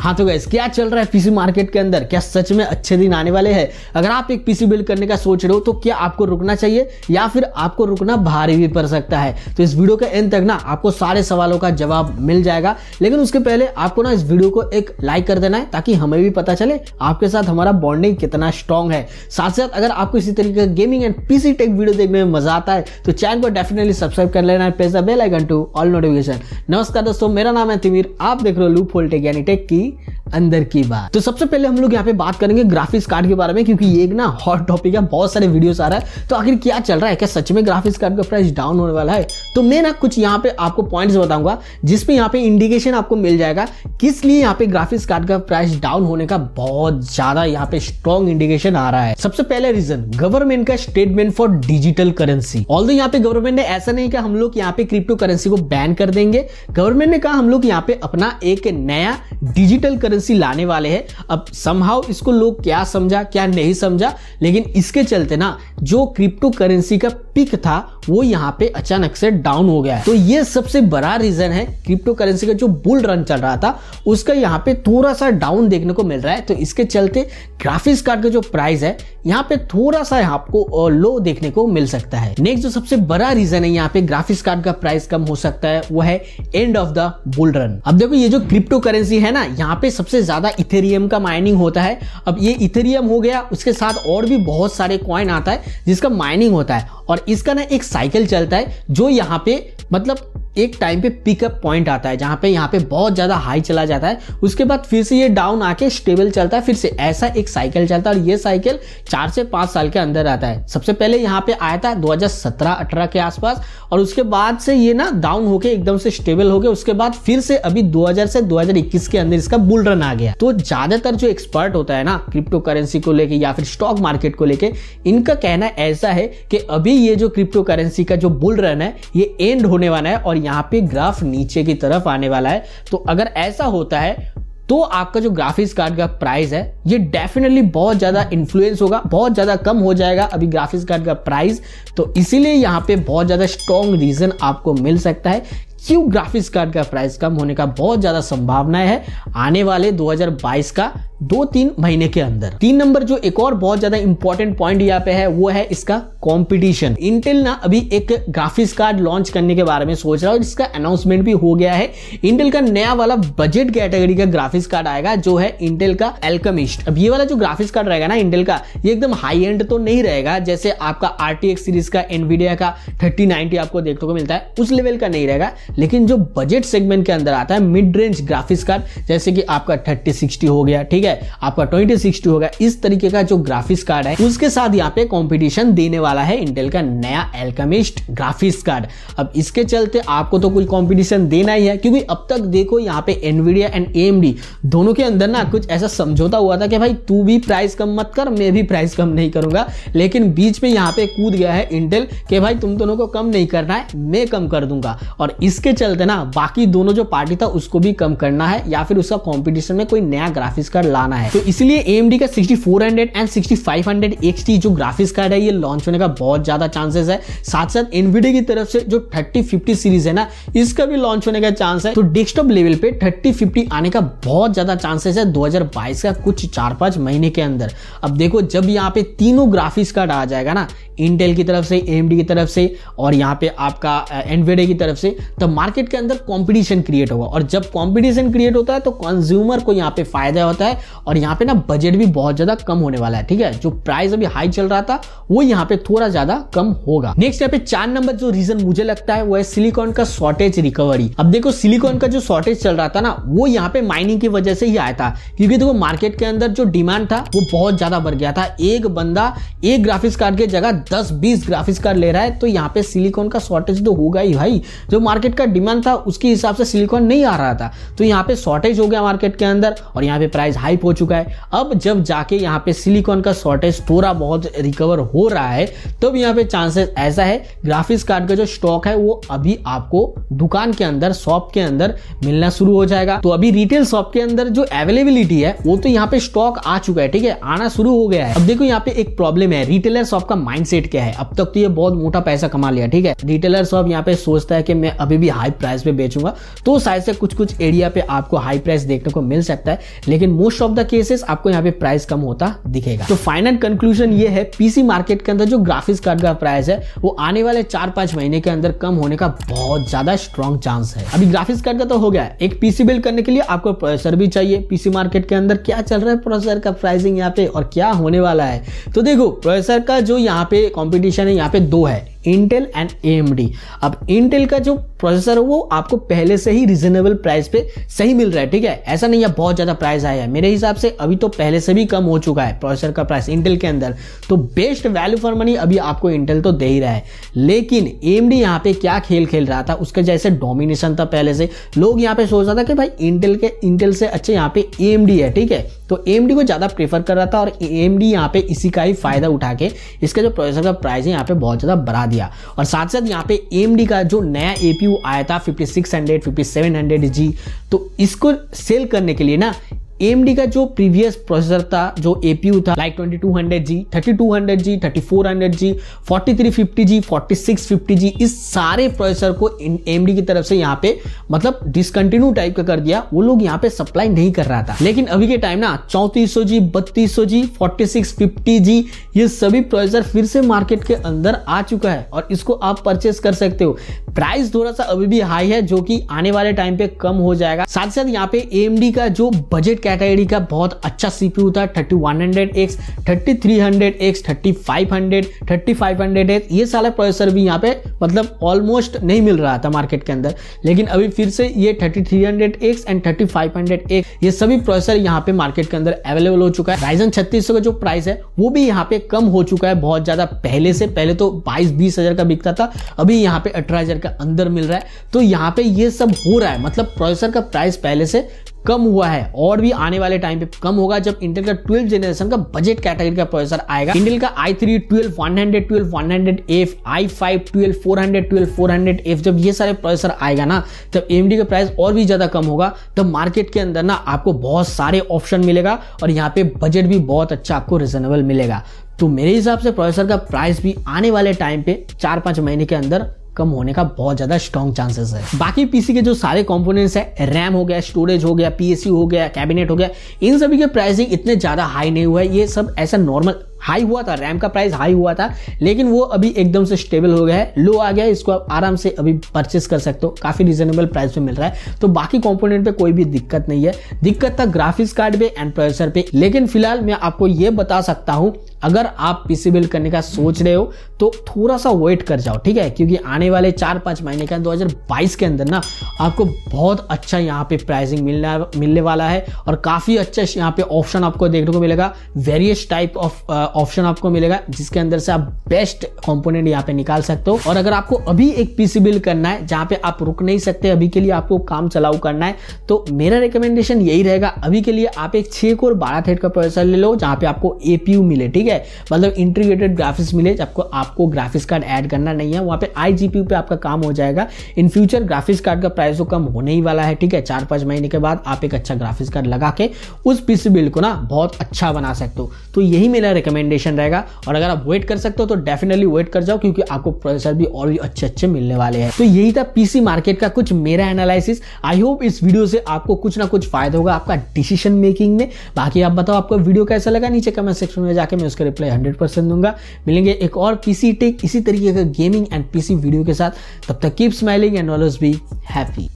हाँ तो गैस क्या चल रहा है पीसी मार्केट के अंदर क्या सच में अच्छे दिन आने वाले हैं अगर आप एक पीसी बिल्ड करने का सोच रहे हो तो क्या आपको रुकना चाहिए या फिर आपको रुकना भारी भी पड़ सकता है तो इस वीडियो के एंड तक ना आपको सारे सवालों का जवाब मिल जाएगा लेकिन उसके पहले आपको ना इस वीडियो को एक लाइक कर देना है ताकि हमें भी पता चले आपके साथ हमारा बॉन्डिंग कितना स्ट्रांग है साथ साथ अगर आपको इसी तरीके का gaming and PC tech video देखने में मजा आता है तो चैनल को डेफिनेटली सब्सक्राइब कर लेना है press the bell icon to all notification नमस्कार दोस्तों मेरा नाम है तिमिर आप देख रहे हो लूप होल्टेक यानी टेक की थी अंदर की बात तो सबसे पहले हम लोग यहाँ पे बात करेंगे ग्राफिक्स कार्ड के बारे में क्योंकि ये एक ना हॉट टॉपिक है बहुत सारे वीडियोस आ रहा है तो आखिर क्या चल रहा है क्या सच में ग्राफिक्स कार्ड का प्राइस डाउन होने वाला है तो मैं ना कुछ यहाँ पे आपको पॉइंट्स बताऊंगा जिसमें यहाँ पे इंडिकेशन आपको मिल जाएगा किस लिए यहाँ पे ग्राफिक्स कार्ड का प्राइस डाउन होने का बहुत ज्यादा यहाँ पे स्ट्रॉन्ग इंडिकेशन आ रहा है सबसे पहले रीजन गवर्नमेंट का statement for digital currency all दो यहाँ पे गवर्नमेंट ने ऐसा नहीं कहा हम लोग यहाँ पे क्रिप्टो करेंसी को बैन कर देंगे गवर्नमेंट ने कहा हम लोग यहाँ पे अपना एक नया डिजिटल डिजिटल करेंसी लाने वाले हैं अब समहाउ इसको लोग क्या समझा क्या नहीं समझा लेकिन इसके चलते ना जो क्रिप्टो करेंसी का पिक था वो यहाँ पे अचानक से डाउन हो गया है तो ये सबसे बड़ा रीजन है क्रिप्टो करेंसी का जो बुल रन चल रहा था उसका यहाँ पे थोड़ा सा डाउन देखने को मिल रहा है तो इसके चलते ग्राफिक्स कार्ड का जो प्राइस है यहाँ पे थोड़ा सा आपको लो देखने को मिल सकता है नेक्स्ट जो सबसे बड़ा रीजन है यहाँ पे ग्राफिक्स कार्ड का प्राइस कम हो सकता है वो है end of the bull run अब देखो ये जो क्रिप्टो करेंसी है ना यहाँ यहाँ पे सबसे ज़्यादा इथेरियम का माइनिंग होता है अब ये इथेरियम हो गया उसके साथ और भी बहुत सारे कॉइन आता है जिसका माइनिंग होता है और इसका ना एक साइकिल चलता है जो यहाँ पे मतलब एक टाइम पे पिकअप पॉइंट आता है जहां पे यहाँ पे बहुत ज़्यादा हाई चला जाता है उसके बाद फिर से ये डाउन आके स्टेबल चलता है फिर से ऐसा एक साइकिल चलता है और ये साइकिल चार से पांच साल के अंदर आता है सबसे पहले यहाँ पे आया था 2017-18 के आसपास और उसके बाद से ये ना डाउन होके एकदम से स्टेबल हो गया उसके बाद फिर से अभी 2000 से 2021 के अंदर इसका बुल रन आ गया तो ज़्यादातर जो एक्सपर्ट होता है ना क्रिप्टो करेंसी को लेके या फिर स्टॉक मार्केट को लेके इनका कहना ऐसा है कि अभी ये जो क्रिप्टो करेंसी का जो बुल रन है ये एंड होने वाला है और यहाँ पे ग्राफ नीचे की तरफ आने वाला है तो अगर ऐसा होता है तो आपका जो ग्राफिक्स कार्ड का प्राइस है ये डेफिनेटली बहुत ज़्यादा इन्फ्लुएंस होगा बहुत ज़्यादा कम हो जाएगा अभी ग्राफिक्स कार्ड का प्राइस तो इसीलिए यहाँ पे बहुत ज़्यादा स्ट्रॉन्ग रीज़न आपको मिल सकता है क्यों ग्राफिक्स कार्ड का प्राइस कम होने का बहुत ज़्यादा संभावनाएं है आने वाले 2022 का दो तीन महीने के अंदर तीन नंबर जो एक और बहुत ज्यादा इंपॉर्टेंट पॉइंट यहाँ पे है वो है इसका कंपटीशन इंटेल ना अभी एक ग्राफिक्स कार्ड लॉन्च करने के बारे में सोच रहा है जिसका अनाउंसमेंट भी हो गया है इंटेल का नया वाला बजट कैटेगरी का ग्राफिक्स कार्ड आएगा जो है इंटेल का एल्कमिस्ट अब ये वाला जो ग्राफिक्स कार्ड रहेगा ना इंटेल का ये एकदम हाई एंड तो नहीं रहेगा जैसे आपका आर सीरीज का एनवीडिया का थर्टी नाइनटी आपको देखने को मिलता है उस लेवल का नहीं रहेगा लेकिन जो बजट सेगमेंट के अंदर आता है मिड रेंज ग्राफिक्स कार्ड जैसे कि आपका थर्टी सिक्सटी हो गया ठीक है है आपका ट्वेंटी सिक्सटी होगा इस तरीके का जो ग्राफिक्स कार्ड है उसके साथ यहाँ पे कॉम्पिटिशन देने वाला है इंटेल का नया एल्कमिस्ट ग्राफिक्स कार्ड अब इसके चलते आपको तो कुछ कॉम्पिटिशन देना ही है क्योंकि अब तक देखो यहाँ पे एनवीडिया एंड एएमडी दोनों के अंदर ना कुछ ऐसा समझौता हुआ था कि भाई तू भी प्राइस कम मत कर मैं भी प्राइस कम नहीं करूंगा लेकिन बीच में यहाँ पे कूद गया है इंटेल के भाई तुम दोनों को कम नहीं करना है मैं कम कर दूंगा और इसके चलते ना बाकी दोनों जो पार्टी था उसको भी कम करना है या फिर उसका कॉम्पिटिशन में कोई नया ग्राफिक्स कार्ड ला लाना है तो इसलिए एएमडी का 6400 एंड 6500 एक्सटी जो ग्राफिक्स कार्ड है ये लॉन्च होने का बहुत ज्यादा चांसेस है साथ साथ एनवीडी की तरफ से जो 3050 सीरीज है ना इसका भी लॉन्च होने का चांस है तो डेस्कटॉप लेवल पे 3050 आने का बहुत ज्यादा चांसेस है 2022 का कुछ चार पांच महीने के अंदर अब देखो जब यहाँ पे तीनों ग्राफिक्स कार्ड आ जाएगा ना इंटेल की तरफ से एम की तरफ से और यहाँ पे आपका एनवीडी की तरफ से तो मार्केट के अंदर कॉम्पिटिशन क्रिएट होगा और जब कॉम्पिटिशन क्रिएट होता है तो कंज्यूमर को यहाँ पे फायदा होता है और यहाँ पे ना बजट भी बहुत ज़्यादा कम होने वाला है ठीक है जो प्राइस अभी हाई चल रहा था वो यहाँ पे थोड़ा ज़्यादा कम होगा नेक्स्ट यहाँ पे चार नंबर जो रीजन मुझे लगता है वो है सिलिकॉन का शॉर्टेज रिकवरी अब देखो सिलिकॉन का जो शॉर्टेज चल रहा था ना वो यहाँ पे माइनिंग की वजह से ही आया था क्योंकि देखो मार्केट के अंदर जो डिमांड था वो बहुत ज़्यादा बढ़ गया था एक बंदा एक ग्राफिक्स कार्ड की जगह दस बीस ग्राफिक्स कार्ड ले रहा है तो यहाँ पे सिलिकॉन का शॉर्टेज तो होगा ही भाई जो मार्केट का डिमांड था उसके हिसाब से सिलिकॉन नहीं आ रहा था तो यहाँ पे शॉर्टेज हो गया मार्केट के अंदर और यहाँ पे प्राइस हाई टाइप हो चुका है अब जब जाके यहाँ पे सिलिकॉन का शॉर्टेज थोड़ा बहुत रिकवर हो रहा है तब यहाँ पे चांसेस ऐसा है ग्राफिक्स कार्ड का जो स्टॉक है वो अभी आपको दुकान के अंदर शॉप के अंदर मिलना शुरू हो जाएगा तो अभी रिटेल शॉप के अंदर जो अवेलेबिलिटी है वो तो यहाँ पे स्टॉक आ चुका है ठीक है आना शुरू हो गया है अब देखो यहाँ पे एक प्रॉब्लम है रिटेलर शॉप का माइंड क्या है अब तक तो ये बहुत मोटा पैसा कमा लिया ठीक है रिटेलर शॉप यहाँ पे सोचता है कि मैं अभी भी हाई प्राइस पे बेचूंगा तो शायद से कुछ कुछ एरिया पे आपको हाई प्राइस देखने को मिल सकता है लेकिन most of of the cases आपको यहाँ पे प्राइस कम होता दिखेगा तो फाइनल कंक्लूजन ये है पीसी मार्केट के अंदर जो ग्राफिक्स कार्ड का प्राइस है वो आने वाले चार पांच महीने के अंदर कम होने का बहुत ज्यादा स्ट्रॉन्ग चांस है अभी ग्राफिक्स कार्ड का तो हो गया है एक पीसी बिल्ड करने के लिए आपको प्रोसेसर भी चाहिए पीसी मार्केट के अंदर क्या चल रहा है प्रोसेसर का प्राइसिंग यहाँ पे और क्या होने वाला है तो देखो प्रोसेसर का जो यहाँ पे कॉम्पिटिशन है यहाँ पे दो है इंटेल एंड ए अब इंटेल का जो प्रोसेसर है वो आपको पहले से ही रिजनेबल प्राइस पे सही मिल रहा है ठीक है ऐसा नहीं है बहुत ज़्यादा प्राइस आया है मेरे हिसाब से अभी तो पहले से भी कम हो चुका है प्रोसेसर का प्राइस इंटेल के अंदर तो बेस्ट वैल्यू फॉर मनी अभी आपको इंटेल तो दे ही रहा है लेकिन एम डी यहाँ पे क्या खेल खेल रहा था उसका जैसे डोमिनेशन था पहले से लोग यहाँ पे सोच रहा था कि भाई इंटेल के इंटेल से अच्छे यहाँ पे ए है ठीक है तो एम को ज़्यादा प्रेफर कर रहा था और एम डी यहाँ पे इसी का ही फ़ायदा उठा के इसका जो प्रोसेसर का प्राइस है यहाँ पे बहुत ज़्यादा बढ़ा दिया और साथ साथ यहाँ पे एम का जो नया ए आया था fifty six hundred fifty seven hundred G तो इसको सेल करने के लिए ना एमडी का जो प्रीवियस प्रोसेसर था जो एपी था like 2200G, 3200G, 3400G, 4350G, जी इस सारे प्रोसेसर को एएमडी की तरफ से यहाँ पे मतलब डिसकंटिन्यू टाइप का कर दिया वो लोग यहाँ पे सप्लाई नहीं कर रहा था लेकिन अभी के टाइम ना चौतीस सौ सौ जी जी बत्तीस फोर्टी सिक्स फिफ्टी जी ये सभी प्रोसेसर फिर से मार्केट के अंदर आ चुका है और इसको आप परचेस कर सकते हो प्राइस थोड़ा सा अभी भी हाई है जो कि आने वाले टाइम पे कम हो जाएगा साथ ही साथ यहाँ पे एम का जो बजट कैटेगरी का बहुत अच्छा सीपीयू था thirty one hundred X thirty three hundred X thirty five hundred thirty five hundred X ये सारा प्रोसेसर भी यहाँ पे मतलब ऑलमोस्ट नहीं मिल रहा था मार्केट के अंदर लेकिन अभी फिर से ये thirty three hundred X and thirty five hundred X ये सभी प्रोसेसर यहाँ पे मार्केट के अंदर अवेलेबल हो चुका है राइजन छत्तीस का जो प्राइस है वो भी यहाँ पे कम हो चुका है बहुत ज्यादा पहले से पहले तो बाईस बीस हजार का बिकता था अभी यहाँ पे अठारह हजार का अंदर मिल रहा है तो यहाँ पे ये सब हो रहा है मतलब प्रोसेसर का प्राइस पहले से कम हुआ है और भी आने वाले टाइम पे कम होगा जब इंटेल का ट्वेल्व जनरेशन का बजट कैटेगरी का प्रोसेसर आएगा इंटेल का I three twelve one hundred twelve one hundred F I five twelve four hundred twelve four hundred F जब ये सारे प्रोसेसर आएगा ना तब एम का प्राइस और भी ज्यादा कम होगा तब मार्केट के अंदर ना आपको बहुत सारे ऑप्शन मिलेगा और यहाँ पे बजट भी बहुत अच्छा आपको रिजनेबल मिलेगा तो मेरे हिसाब से प्रोसेसर का प्राइस भी आने वाले टाइम पे चार पाँच महीने के अंदर कम होने का बहुत ज्यादा स्ट्रॉन्ग चांसेस है बाकी पीसी के जो सारे कॉम्पोनेंट्स है रैम हो गया स्टोरेज हो गया पीएसयू हो गया कैबिनेट हो गया इन सभी के प्राइसिंग इतने ज्यादा हाई नहीं हुआ है ये सब ऐसा नॉर्मल हाई हुआ था रैम का प्राइस हाई हुआ था लेकिन वो अभी एकदम से स्टेबल हो गया है लो आ गया है इसको आप आराम से अभी परचेस कर सकते हो काफ़ी रिजनेबल प्राइस में मिल रहा है तो बाकी कंपोनेंट पे कोई भी दिक्कत नहीं है दिक्कत था ग्राफिक्स कार्ड पे एंड प्रोसेसर पे लेकिन फिलहाल मैं आपको ये बता सकता हूँ अगर आप पीसी बिल्ड करने का सोच रहे हो तो थोड़ा सा वेट कर जाओ ठीक है क्योंकि आने वाले चार पाँच महीने के अंदर 2022 के अंदर ना आपको बहुत अच्छा यहाँ पे प्राइसिंग मिलना मिलने वाला है और काफ़ी अच्छा यहाँ पे ऑप्शन आपको देखने को मिलेगा वेरियस टाइप ऑफ ऑप्शन आपको मिलेगा जिसके अंदर से आप बेस्ट कंपोनेंट यहाँ पे निकाल सकते हो और अगर आपको अभी एक पीसी बिल करना है जहां पे आप रुक नहीं सकते अभी के लिए आपको काम चलाऊ करना है तो मेरा रिकमेंडेशन यही रहेगा अभी के लिए आप एक छे कोर बारह थेट का प्रोसेसर ले लो जहां पे आपको एपीयू मिले ठीक है मतलब इंटीग्रेटेड ग्राफिक्स मिले आपको आपको ग्राफिक्स कार्ड ऐड करना नहीं है वहां पे आई पे आपका काम हो जाएगा इन फ्यूचर ग्राफिक्स कार्ड का प्राइस तो कम होने ही वाला है ठीक है चार पांच महीने के बाद आप एक अच्छा ग्राफिक्स कार्ड लगा के उस पीसी बिल को ना बहुत अच्छा बना सकते हो तो यही मेरा रिकमेंड रिकमेंडेशन रहेगा और अगर आप वेट कर सकते हो तो डेफिनेटली वेट कर जाओ क्योंकि आपको प्रोसेसर भी और भी अच्छे अच्छे मिलने वाले हैं तो यही था पीसी मार्केट का कुछ मेरा एनालिसिस आई होप इस वीडियो से आपको कुछ ना कुछ फायदा होगा आपका डिसीजन मेकिंग में बाकी आप बताओ आपको वीडियो कैसा लगा नीचे कमेंट सेक्शन में जाकर मैं उसका रिप्लाई हंड्रेड दूंगा मिलेंगे एक और पीसी टेक इसी तरीके का गेमिंग एंड पीसी वीडियो के साथ तब तक keep smiling and always be happy